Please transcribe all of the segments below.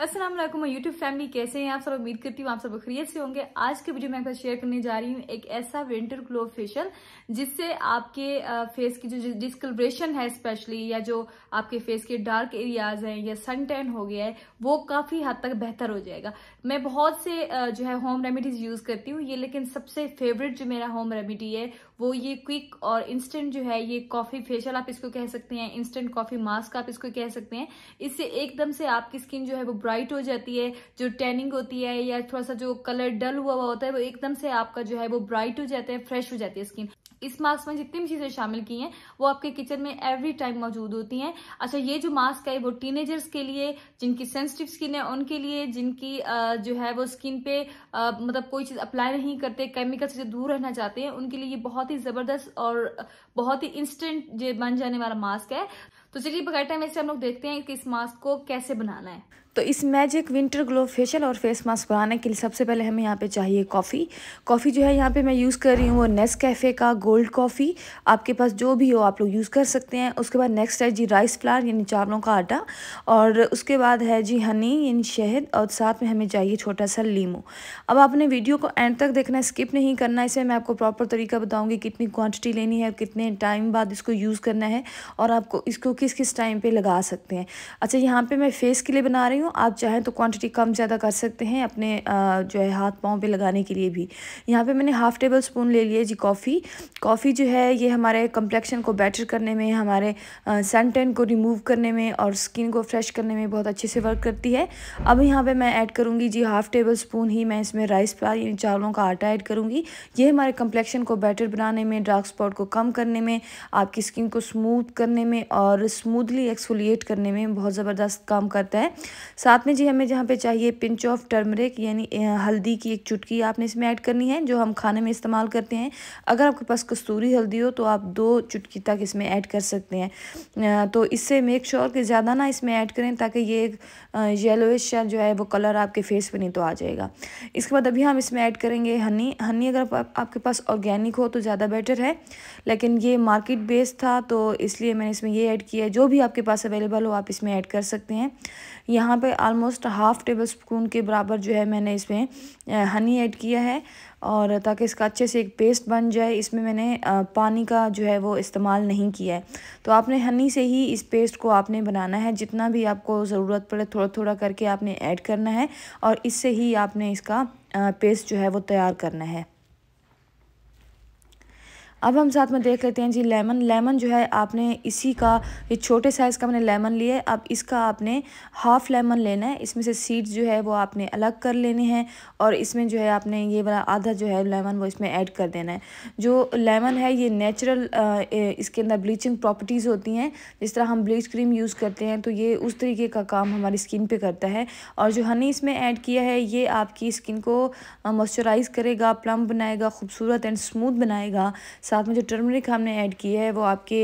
Aslam YouTube family कैसे हैं आप सब उम्मीद करती हूँ आप सब बखरीत से होंगे आज के वीडियो में आपका शेयर करने जा रही हूँ एक ऐसा विंटर ग्लो फेशियल जिससे आपके फेस की जो डिस्कलब्रेशन है स्पेशली या जो आपके फेस के डार्क एरियाज हैं या सन टैन हो गया है वो काफ़ी हद तक बेहतर हो जाएगा मैं बहुत से जो है होम रेमेडीज यूज़ करती हूँ ये लेकिन सबसे फेवरेट जो मेरा होम रेमेडी है वो ये क्विक और इंस्टेंट जो है ये कॉफ़ी फेशियल आप इसको कह सकते हैं इंस्टेंट कॉफ़ी मास्क आप इसको कह सकते हैं इससे एकदम से आपकी स्किन जो है वो ब्राइट हो जाती है जो टैनिंग होती है या थोड़ा सा जो कलर डल हुआ हुआ होता है वो एकदम से आपका जो है वो ब्राइट हो जाता है फ्रेश हो जाती है स्किन इस मास्क में जितनी भी चीज़ें शामिल की हैं वो आपके किचन में एवरी टाइम मौजूद होती हैं अच्छा ये जो मास्क है वो टीनेजर्स के लिए जिनकी सेंसिटिव स्किन है उनके लिए जिनकी जो है वो स्किन पे मतलब कोई चीज़ अप्लाई नहीं करते केमिकल से दूर रहना चाहते हैं उनके लिए ये बहुत ही ज़बरदस्त और बहुत ही इंस्टेंट जो बन जाने वाला मास्क है तो चलिए बगैर टाइम ऐसे हम लोग देखते हैं कि इस मास्क को कैसे बनाना है तो इस मैजिक विंटर ग्लो फेशियल और फेस मास्क बनाने के लिए सबसे पहले हमें यहाँ पे चाहिए कॉफ़ी कॉफ़ी जो है यहाँ पे मैं यूज़ कर रही हूँ वो नेस कैफ़े का गोल्ड कॉफ़ी आपके पास जो भी हो आप लोग यूज़ कर सकते हैं उसके बाद नेक्स्ट है जी राइस फ्लार यानी चावलों का आटा और उसके बाद है जी हनी यानी शहद और साथ में हमें चाहिए छोटा सा लीमू अब आपने वीडियो को एंड तक देखना स्किप नहीं करना इसे मैं आपको प्रॉपर तरीका बताऊँगी कितनी क्वान्टिटी लेनी है कितने टाइम बाद इसको यूज़ करना है और आपको इसको किस किस टाइम पर लगा सकते हैं अच्छा यहाँ पर मैं फेस के लिए बना रही हूँ हूँ आप चाहें तो क्वांटिटी कम ज़्यादा कर सकते हैं अपने जो है हाथ पाँव पे लगाने के लिए भी यहाँ पे मैंने हाफ़ टेबल स्पून ले लिया जी कॉफ़ी कॉफ़ी जो है ये हमारे कम्प्लेक्शन को बेटर करने में हमारे सेंटेन को रिमूव करने में और स्किन को फ्रेश करने में बहुत अच्छे से वर्क करती है अब यहाँ पर मैं ऐड करूँगी जी हाफ़ टेबल स्पून ही मैं इसमें राइस फ्लार यानी चावलों का आटा ऐड करूँगी ये हमारे कम्प्लेक्शन को बेटर बनाने में डार्क स्पॉट को कम करने में आपकी स्किन को स्मूथ करने में और स्मूथली एक्सफोलिएट करने में बहुत ज़बरदस्त काम करता है साथ में जी हमें जहाँ पे चाहिए पिंच ऑफ टर्मरिक यानी हल्दी की एक चुटकी आपने इसमें ऐड करनी है जो हम खाने में इस्तेमाल करते हैं अगर आपके पास कस्तूरी हल्दी हो तो आप दो चुटकी तक इसमें ऐड कर सकते हैं तो इससे मेक श्योर कि ज़्यादा ना इसमें ऐड करें ताकि ये एक येलोइश जो है वो कलर आपके फेस पर नहीं तो आ जाएगा इसके बाद अभी हम इसमें ऐड करेंगे हनी हनी अगर आपके पास ऑर्गेनिक हो तो ज़्यादा बेटर है लेकिन ये मार्केट बेस्ड था तो इसलिए मैंने इसमें ये ऐड किया है जो भी आपके पास अवेलेबल हो आप इसमें ऐड कर सकते हैं यहाँ पे आलमोस्ट हाफ़ टेबल स्पून के बराबर जो है मैंने इसमें हनी ऐड किया है और ताकि इसका अच्छे से एक पेस्ट बन जाए इसमें मैंने पानी का जो है वो इस्तेमाल नहीं किया है तो आपने हनी से ही इस पेस्ट को आपने बनाना है जितना भी आपको ज़रूरत पड़े थोड़ा थोड़ा करके आपने ऐड करना है और इससे ही आपने इसका पेस्ट जो है वो तैयार करना है अब हम साथ में देख लेते हैं जी लेमन लेमन जो है आपने इसी का ये छोटे साइज़ का मैंने लेमन लिया है अब इसका आपने हाफ़ लेमन लेना है इसमें से सीड्स जो है वो आपने अलग कर लेने हैं और इसमें जो है आपने ये वाला आधा जो है लेमन वो इसमें ऐड कर देना है जो लेमन है ये नेचुरल इसके अंदर ब्लीचिंग प्रॉपर्टीज़ होती हैं जिस तरह हम ब्लीच क्रीम यूज़ करते हैं तो ये उस तरीके का काम हमारी स्किन पर करता है और जो हनी इसमें ऐड किया है ये आपकी स्किन को मॉइस्चराइज़ करेगा प्लम बनाएगा खूबसूरत एंड स्मूथ बनाएगा साथ में जो टर्मरिक हमने ऐड की है वो आपके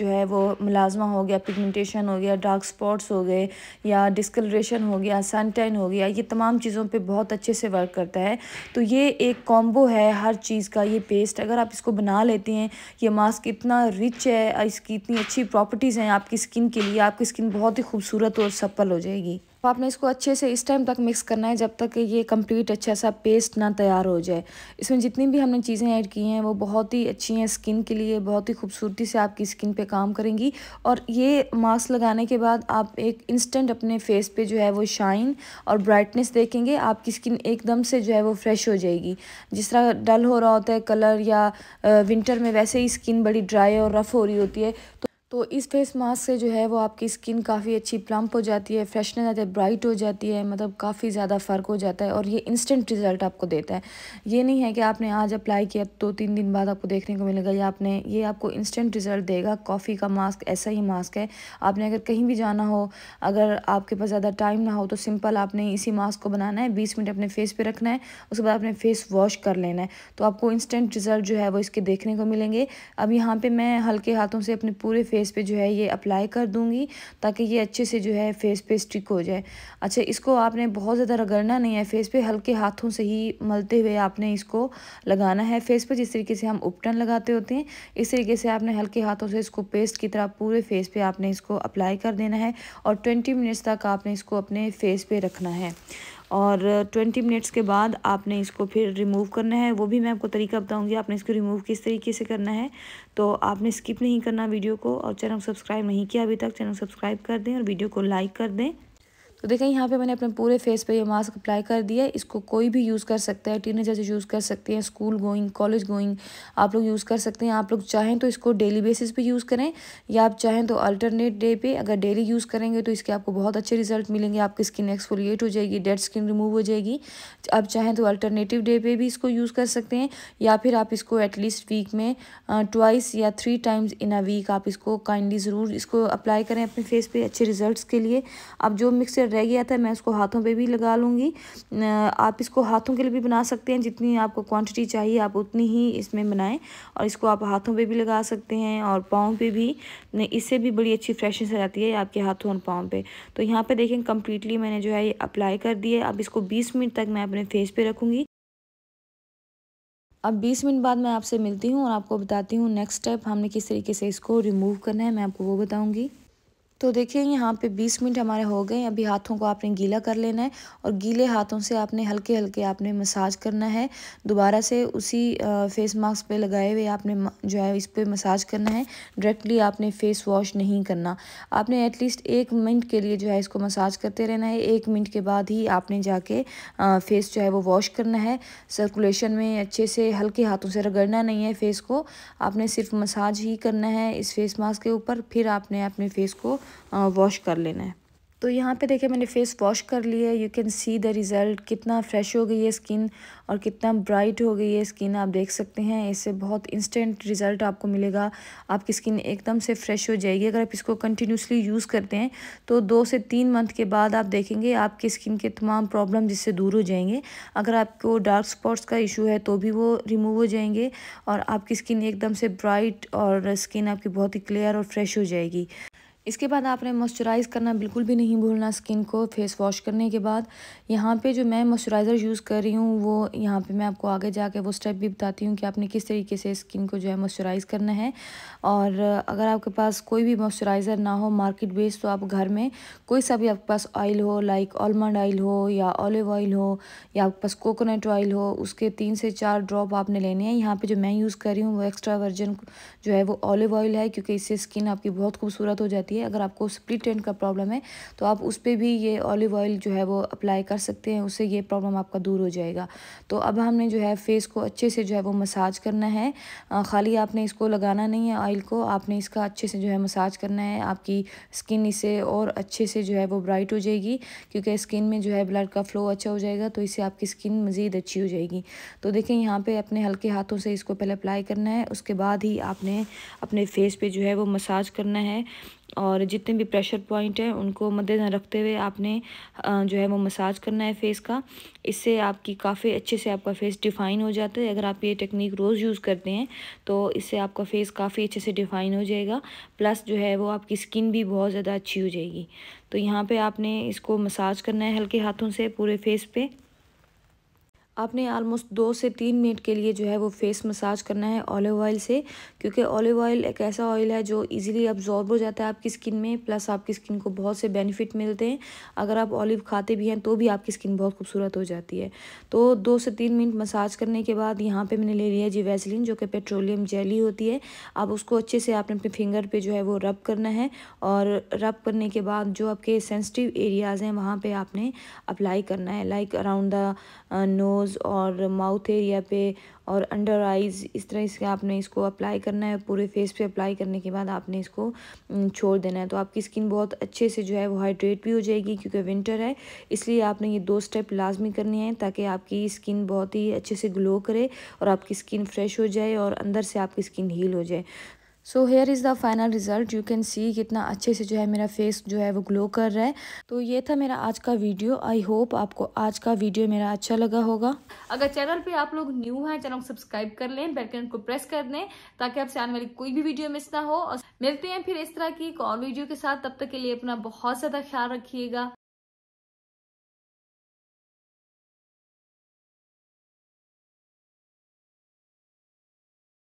जो है वो मुलाजमा हो गया पिगमेंटेशन हो गया डार्क स्पॉट्स हो गए या डिस्कलरेशन हो गया सनटाइन हो गया ये तमाम चीज़ों पे बहुत अच्छे से वर्क करता है तो ये एक कॉम्बो है हर चीज़ का ये पेस्ट अगर आप इसको बना लेते हैं ये मास्क इतना रिच है इसकी इतनी अच्छी प्रॉपर्टीज़ हैं आपकी स्किन के लिए आपकी स्किन बहुत ही खूबसूरत और सप्पल हो जाएगी तो आपने इसको अच्छे से इस टाइम तक मिक्स करना है जब तक ये कंप्लीट अच्छा सा पेस्ट ना तैयार हो जाए इसमें जितनी भी हमने चीज़ें ऐड की हैं वो बहुत ही अच्छी हैं स्किन के लिए बहुत ही खूबसूरती से आपकी स्किन पे काम करेंगी और ये मास्क लगाने के बाद आप एक इंस्टेंट अपने फेस पे जो है वो शाइन और ब्राइटनेस देखेंगे आपकी स्किन एकदम से जो है वो फ्रेश हो जाएगी जिस तरह डल हो रहा होता है कलर या विंटर में वैसे ही स्किन बड़ी ड्राई और रफ़ हो रही होती है तो तो इस फेस मास्क से जो है वो आपकी स्किन काफ़ी अच्छी प्लम्प हो जाती है फ्रेशनेस जाती है ब्राइट हो जाती है मतलब काफ़ी ज़्यादा फ़र्क हो जाता है और ये इंस्टेंट रिज़ल्ट आपको देता है ये नहीं है कि आपने आज अप्लाई किया दो तीन दिन बाद आपको देखने को मिलेगा या आपने ये आपको इंस्टेंट रिज़ल्ट देगा कॉफ़ी का मास्क ऐसा ही मास्क है आपने अगर कहीं भी जाना हो अगर आपके पास ज़्यादा टाइम ना हो तो सिंपल आपने इसी मास्क को बनाना है बीस मिनट अपने फेस पर रखना है उसके बाद अपने फेस वॉश कर लेना है तो आपको इंस्टेंट रिज़ल्ट जो है वो इसके देखने को मिलेंगे अब यहाँ पर मैं हल्के हाथों से अपने पूरे फेस फेस पे जो है ये अप्लाई कर दूंगी ताकि ये अच्छे से जो है फेस पे स्टिक हो जाए अच्छा इसको आपने बहुत ज़्यादा रगड़ना नहीं है फेस पे हल्के हाथों से ही मलते हुए आपने इसको लगाना है फेस पे जिस तरीके से हम उपटन लगाते होते हैं इस तरीके से आपने हल्के हाथों से इसको पेस्ट की तरह पूरे फेस पे आपने इसको अप्लाई कर देना है और ट्वेंटी मिनट्स तक आपने इसको अपने फेस पे रखना है और 20 मिनट्स के बाद आपने इसको फिर रिमूव करना है वो भी मैं आपको तरीका बताऊंगी आपने इसको रिमूव किस तरीके से करना है तो आपने स्किप नहीं करना वीडियो को और चैनल सब्सक्राइब नहीं किया अभी तक चैनल सब्सक्राइब कर दें और वीडियो को लाइक कर दें तो देखें यहाँ पे मैंने अपने पूरे फेस पे ये मास्क अप्लाई कर दिया है इसको कोई भी यूज़ कर सकता है टीन यूज़ कर सकते हैं स्कूल गोइंग कॉलेज गोइंग आप लोग यूज़ कर सकते हैं आप लोग चाहें तो इसको डेली बेसिस पे यूज़ करें या आप चाहें तो अल्टरनेट डे पे अगर डेली यूज़ करेंगे तो इसके आपको बहुत अच्छे रिजल्ट मिलेंगे आपकी स्किन एक्सफोलिएट हो जाएगी डेड स्किन रिमूव हो जाएगी आप चाहें तो अल्टरनेटिव डे पर भी इसको यूज़ कर सकते हैं या फिर आप इसको एटलीस्ट वीक में ट्वाइस या three times in a week आप इसको काइंडली ज़रूर इसको अप्लाई करें अपने फेस पर अच्छे रिजल्ट के लिए आप जो मिक्सर रह गया था मैं उसको हाथों पे भी लगा लूँगी आप इसको हाथों के लिए भी बना सकते हैं जितनी आपको क्वांटिटी चाहिए आप उतनी ही इसमें बनाएं और इसको आप हाथों पे भी लगा सकते हैं और पाँव पे भी इससे भी बड़ी अच्छी फ्रेशनेस आ जाती है आपके हाथों और पाँव पर तो यहाँ पर देखें कम्प्लीटली मैंने जो है अप्लाई कर है अब इसको बीस मिनट तक मैं अपने फेस पर रखूँगी अब 20 मिनट बाद मैं आपसे मिलती हूँ और आपको बताती हूँ नेक्स्ट स्टेप हमने किस तरीके से इसको रिमूव करना है मैं आपको वो बताऊँगी तो देखिए यहाँ पे 20 मिनट हमारे हो गए अभी हाथों को आपने गीला कर लेना है और गीले हाथों से आपने हल्के हल्के आपने मसाज करना है दोबारा से उसी फेस मास्क पे लगाए हुए आपने जो है इस पर मसाज करना है डायरेक्टली आपने फेस वॉश नहीं करना आपने एटलीस्ट एक मिनट के लिए जो है इसको मसाज करते रहना है एक मिनट के बाद ही आपने जाके फेस जो है वो वॉश करना है सर्कुलेशन में अच्छे से हल्के हाथों से रगड़ना नहीं है फेस को आपने सिर्फ मसाज ही करना है इस फेस मास्क के ऊपर फिर आपने अपने फेस को वॉश कर लेना है तो यहाँ पे देखिए मैंने फेस वॉश कर लिया है you can see the result कितना फ्रेश हो गई है स्किन और कितना ब्राइट हो गई है स्किन आप देख सकते हैं इससे बहुत इंस्टेंट रिज़ल्ट आपको मिलेगा आपकी स्किन एकदम से फ्रेश हो जाएगी अगर आप इसको कंटिन्यूसली यूज़ करते हैं तो दो से तीन मंथ के बाद आप देखेंगे आपकी स्किन के तमाम प्रॉब्लम जिससे दूर हो जाएंगे अगर आपको डार्क स्पॉट्स का इशू है तो भी वो रिमूव हो जाएंगे और आपकी स्किन एकदम से ब्राइट और स्किन आपकी बहुत ही क्लियर और फ्रेश हो जाएगी इसके बाद आपने मॉइस्चराइज़ करना बिल्कुल भी नहीं भूलना स्किन को फेस वॉश करने के बाद यहाँ पे जो मैं मॉइस्चराइज़र यूज़ कर रही हूँ वो यहाँ पे मैं आपको आगे जाके वो स्टेप भी बताती हूँ कि आपने किस तरीके से स्किन को जो है मॉइस्चराइज़ करना है और अगर आपके पास कोई भी मॉइस्चराइज़र ना हो मार्केट बेस्ड तो आप घर में कोई सा भी आपके पास ऑयल हो लाइक आलमंड ऑयल हो या ऑलिव ऑयल हो या आपके पास कोकोनट ऑयल हो उसके तीन से चार ड्रॉप आपने लेने हैं यहाँ पर जो मैं यूज़ कर रही हूँ वो एक्स्ट्रा वर्जन जो है वो ऑलिव ऑयल है क्योंकि इससे स्किन आपकी बहुत खूबसूरत हो जाती है जाती है अगर आपको स्प्लिट एंड का प्रॉब्लम है तो आप उस पर भी ये ऑलिव ऑयल जो है वो अप्लाई कर सकते हैं उससे ये प्रॉब्लम आपका दूर हो जाएगा तो अब हमने जो है फेस को अच्छे से जो है वो मसाज करना है खाली आपने इसको लगाना नहीं है ऑयल को आपने इसका अच्छे से जो है मसाज करना है आपकी स्किन इसे और अच्छे से जो है वो ब्राइट हो जाएगी क्योंकि स्किन में जो है ब्लड का फ्लो अच्छा हो जाएगा तो इससे आपकी स्किन मज़ीद अच्छी हो जाएगी तो देखें यहाँ पे अपने हल्के हाथों से इसको पहले अप्लाई करना है उसके बाद ही आपने अपने फेस पे जो है वो मसाज करना है और जितने भी प्रेशर पॉइंट हैं उनको मद्देनजर रखते हुए आपने जो है वो मसाज करना है फेस का इससे आपकी काफ़ी अच्छे से आपका फेस डिफ़ाइन हो जाता है अगर आप ये टेक्निक रोज़ यूज़ करते हैं तो इससे आपका फेस काफ़ी अच्छे से डिफ़ाइन हो जाएगा प्लस जो है वो आपकी स्किन भी बहुत ज़्यादा अच्छी हो जाएगी तो यहाँ पर आपने इसको मसाज करना है हल्के हाथों से पूरे फेस पर आपने आलमोस्ट दो से तीन मिनट के लिए जो है वो फेस मसाज करना है ऑलिव ऑयल से क्योंकि ऑलिव ऑयल एक ऐसा ऑयल है जो इजीली अब्जॉर्ब हो जाता है आपकी स्किन में प्लस आपकी स्किन को बहुत से बेनिफिट मिलते हैं अगर आप ऑलिव खाते भी हैं तो भी आपकी स्किन बहुत खूबसूरत हो जाती है तो दो से तीन मिनट मसाज करने के बाद यहाँ पर मैंने ले लिया जी वैसलिन जो कि पेट्रोलियम जेली होती है आप उसको अच्छे से आपने अपने फिंगर पर जो है वो रब करना है और रब करने के बाद जो आपके सेंसिटिव एरियाज़ हैं वहाँ पर आपने अप्लाई करना है like around the nose nose और माउथ एरिया पे और अंडर आइज़ इस तरह इसके आपने इसको अप्लाई करना है पूरे फेस पे अप्लाई करने के बाद आपने इसको छोड़ देना है तो आपकी स्किन बहुत अच्छे से जो है वो हाइड्रेट भी हो जाएगी क्योंकि विंटर है इसलिए आपने ये दो स्टेप लाजमी करने हैं ताकि आपकी स्किन बहुत ही अच्छे से ग्लो करे और आपकी स्किन फ्रेश हो जाए और अंदर से आपकी स्किन हील हो जाए so here is the final result you can see कितना अच्छे से जो है मेरा फेस जो है वो ग्लो कर रहा है तो ये था मेरा आज का वीडियो आई होप आपको आज का वीडियो मेरा अच्छा लगा होगा अगर चैनल पे आप लोग न्यू हैं चैनल को सब्सक्राइब कर लें बेलकन को प्रेस कर दें ताकि आपसे आने वाली कोई भी वीडियो मिस ना हो और मिलते हैं फिर इस तरह की एक और वीडियो के साथ तब तक के लिए अपना बहुत ज़्यादा ख्याल रखिएगा